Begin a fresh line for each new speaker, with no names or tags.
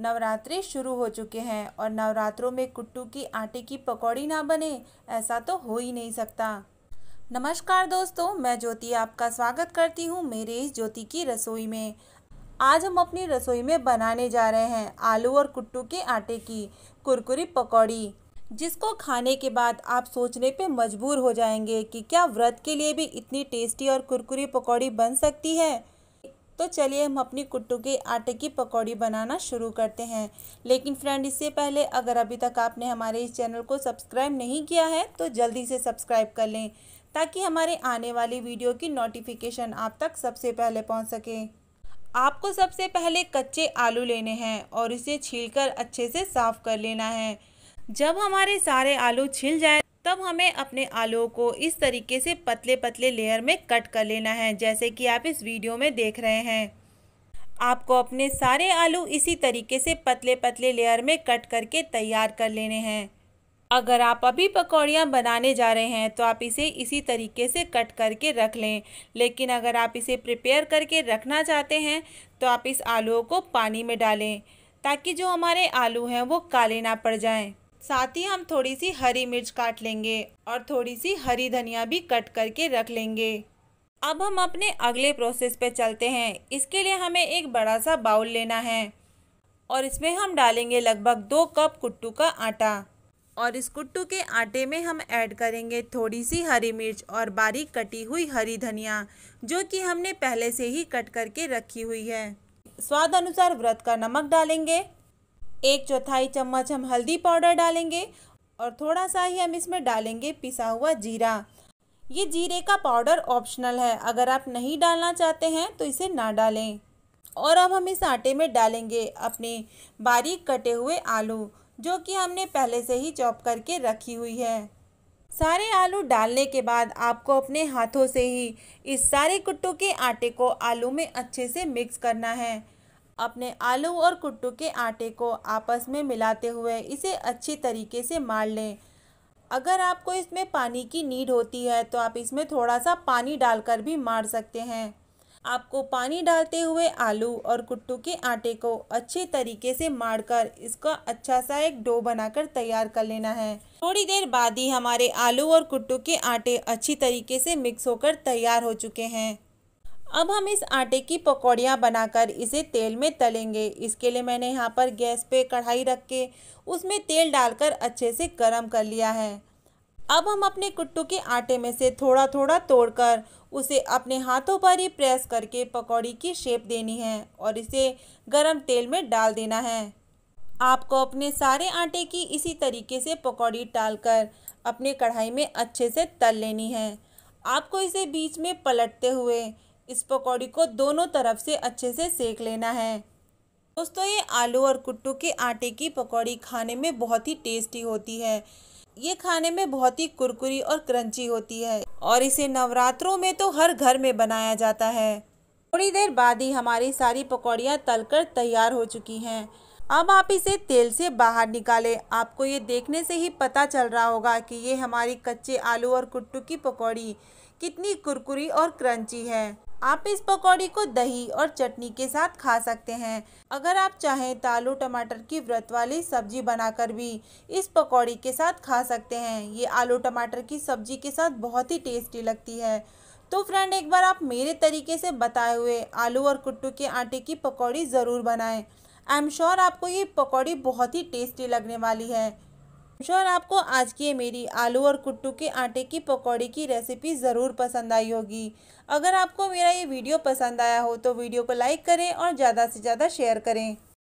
नवरात्रि शुरू हो चुके हैं और नवरात्रों में कुट्टू की आटे की पकौड़ी ना बने ऐसा तो हो ही नहीं सकता नमस्कार दोस्तों मैं ज्योति आपका स्वागत करती हूँ मेरे इस ज्योति की रसोई में आज हम अपनी रसोई में बनाने जा रहे हैं आलू और कुट्टू के आटे की कुरकुरी पकौड़ी जिसको खाने के बाद आप सोचने पे मजबूर हो जाएंगे कि क्या व्रत के लिए भी इतनी टेस्टी और कुरकुरी पकौड़ी बन सकती है तो चलिए हम अपनी कुट्टू के आटे की पकौड़ी बनाना शुरू करते हैं लेकिन फ्रेंड इससे पहले अगर अभी तक आपने हमारे इस चैनल को सब्सक्राइब नहीं किया है तो जल्दी से सब्सक्राइब कर लें ताकि हमारे आने वाली वीडियो की नोटिफिकेशन आप तक सबसे पहले पहुँच सके आपको सबसे पहले कच्चे आलू लेने हैं और इसे छीलकर अच्छे से साफ़ कर लेना है जब हमारे सारे आलू छिल जाए तब हमें अपने आलू को इस तरीके से पतले पतले लेयर में कट कर लेना है जैसे कि आप इस वीडियो में देख रहे हैं आपको अपने सारे आलू इसी तरीके से पतले पतले लेयर में कट करके तैयार कर लेने हैं अगर आप अभी पकौड़ियाँ बनाने जा रहे हैं तो आप इसे इसी तरीके से कट करके रख लें लेकिन अगर आप इसे प्रिपेयर करके रखना चाहते हैं तो आप इस आलू को पानी में डालें ताकि जो हमारे आलू हैं वो काले ना पड़ जाएं साथ ही हम थोड़ी सी हरी मिर्च काट लेंगे और थोड़ी सी हरी धनिया भी कट करके रख लेंगे अब हम अपने अगले प्रोसेस पे चलते हैं इसके लिए हमें एक बड़ा सा बाउल लेना है और इसमें हम डालेंगे लगभग दो कप कुट्टू का आटा और इस कुट्टू के आटे में हम ऐड करेंगे थोड़ी सी हरी मिर्च और बारीक कटी हुई हरी धनिया जो कि हमने पहले से ही कट करके रखी हुई है स्वाद अनुसार व्रत का नमक डालेंगे एक चौथाई चम्मच हम हल्दी पाउडर डालेंगे और थोड़ा सा ही हम इसमें डालेंगे पिसा हुआ जीरा ये जीरे का पाउडर ऑप्शनल है अगर आप नहीं डालना चाहते हैं तो इसे ना डालें और अब हम इस आटे में डालेंगे अपने बारीक कटे हुए आलू जो कि हमने पहले से ही चॉप करके रखी हुई है सारे आलू डालने के बाद आपको अपने हाथों से ही इस सारे कुट्टू के आटे को आलू में अच्छे से मिक्स करना है अपने आलू और कुट्टू के आटे को आपस में मिलाते हुए इसे अच्छी तरीके से मार लें अगर आपको इसमें पानी की नीड होती है तो आप इसमें थोड़ा सा पानी डालकर भी मार सकते हैं आपको पानी डालते हुए आलू और कुट्टू के आटे को अच्छे तरीके से मारकर इसका अच्छा सा एक डो बनाकर तैयार कर लेना है थोड़ी देर बाद ही हमारे आलू और कुट्टू के आटे अच्छी तरीके से मिक्स होकर तैयार हो चुके हैं अब हम इस आटे की पकौड़ियाँ बनाकर इसे तेल में तलेंगे इसके लिए मैंने यहाँ पर गैस पे कढ़ाई रख के उसमें तेल डालकर अच्छे से गर्म कर लिया है अब हम अपने कुट्टू के आटे में से थोड़ा थोड़ा तोड़कर उसे अपने हाथों पर ही प्रेस करके पकौड़ी की शेप देनी है और इसे गर्म तेल में डाल देना है आपको अपने सारे आटे की इसी तरीके से पकौड़ी डालकर अपने कढ़ाई में अच्छे से तल लेनी है आपको इसे बीच में पलटते हुए इस पकौड़ी को दोनों तरफ से अच्छे से सेक लेना है दोस्तों ये आलू और कुट्टू के आटे की पकौड़ी खाने में बहुत ही टेस्टी होती है ये खाने में बहुत ही कुरकुरी और क्रंची होती है और इसे नवरात्रों में तो हर घर में बनाया जाता है थोड़ी देर बाद ही हमारी सारी पकौड़ियाँ तलकर तैयार हो चुकी हैं अब आप इसे तेल से बाहर निकालें आपको ये देखने से ही पता चल रहा होगा कि ये हमारी कच्चे आलू और कुट्टू की पकौड़ी कितनी कुरकुरी और क्रंची है आप इस पकौड़ी को दही और चटनी के साथ खा सकते हैं अगर आप चाहें तो आलू टमाटर की व्रत वाली सब्जी बनाकर भी इस पकौड़ी के साथ खा सकते हैं ये आलू टमाटर की सब्जी के साथ बहुत ही टेस्टी लगती है तो फ्रेंड एक बार आप मेरे तरीके से बताए हुए आलू और कुट्टू के आटे की पकौड़ी ज़रूर बनाएं आई एम श्योर आपको ये पकौड़ी बहुत ही टेस्टी लगने वाली है श्योर आपको आज की मेरी आलू और कुट्टू के आटे की पकौड़ी की रेसिपी ज़रूर पसंद आई होगी अगर आपको मेरा ये वीडियो पसंद आया हो तो वीडियो को लाइक करें और ज़्यादा से ज़्यादा शेयर करें